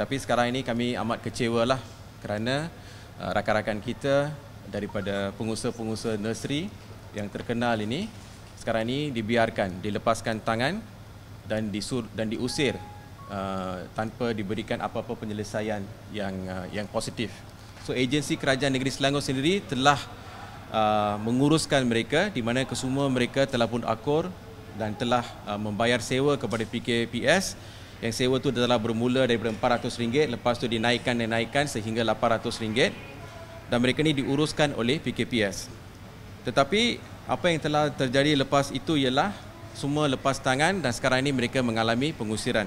tapi sekarang ini kami amat kecewa lah kerana uh, rakan-rakan kita daripada pengusaha-pengusaha nursery yang terkenal ini sekarang ini dibiarkan, dilepaskan tangan dan disur dan diusir uh, tanpa diberikan apa-apa penyelesaian yang uh, yang positif. So agensi kerajaan negeri Selangor sendiri telah uh, menguruskan mereka di mana kesemua mereka telah pun akur dan telah uh, membayar sewa kepada PKPS yang sewa tu telah bermula daripada RM400 lepas tu dinaikkan dan naikkan sehingga RM800 dan mereka ni diuruskan oleh PKPS. Tetapi apa yang telah terjadi lepas itu ialah semua lepas tangan dan sekarang ini mereka mengalami pengusiran.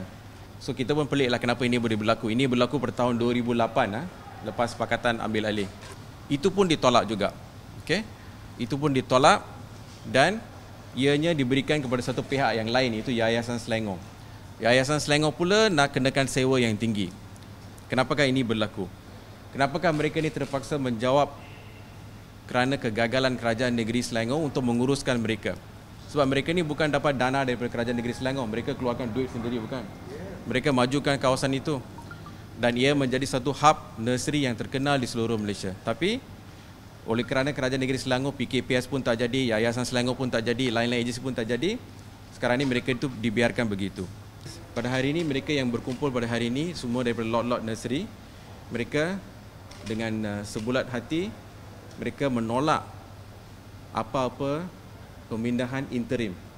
So kita pun peliklah kenapa ini boleh berlaku. Ini berlaku pada tahun 2008 ha, ah, lepas pakatan ambil alih. Itu pun ditolak juga. okay? Itu pun ditolak dan ianya diberikan kepada satu pihak yang lain iaitu Yayasan Selengong. Yayasan Selangor pula nak kenakan sewa yang tinggi. Kenapakah ini berlaku? Kenapakah mereka ini terpaksa menjawab kerana kegagalan kerajaan negeri Selangor untuk menguruskan mereka? Sebab mereka ini bukan dapat dana daripada kerajaan negeri Selangor. Mereka keluarkan duit sendiri bukan? Mereka majukan kawasan itu. Dan ia menjadi satu hub nursery yang terkenal di seluruh Malaysia. Tapi oleh kerana kerajaan negeri Selangor, PKPS pun tak jadi, Yayasan Selangor pun tak jadi, lain-lain agensi pun tak jadi. Sekarang ini mereka itu dibiarkan begitu pada hari ini mereka yang berkumpul pada hari ini semua daripada Lord Lord Nursery mereka dengan uh, sebulat hati mereka menolak apa-apa pemindahan interim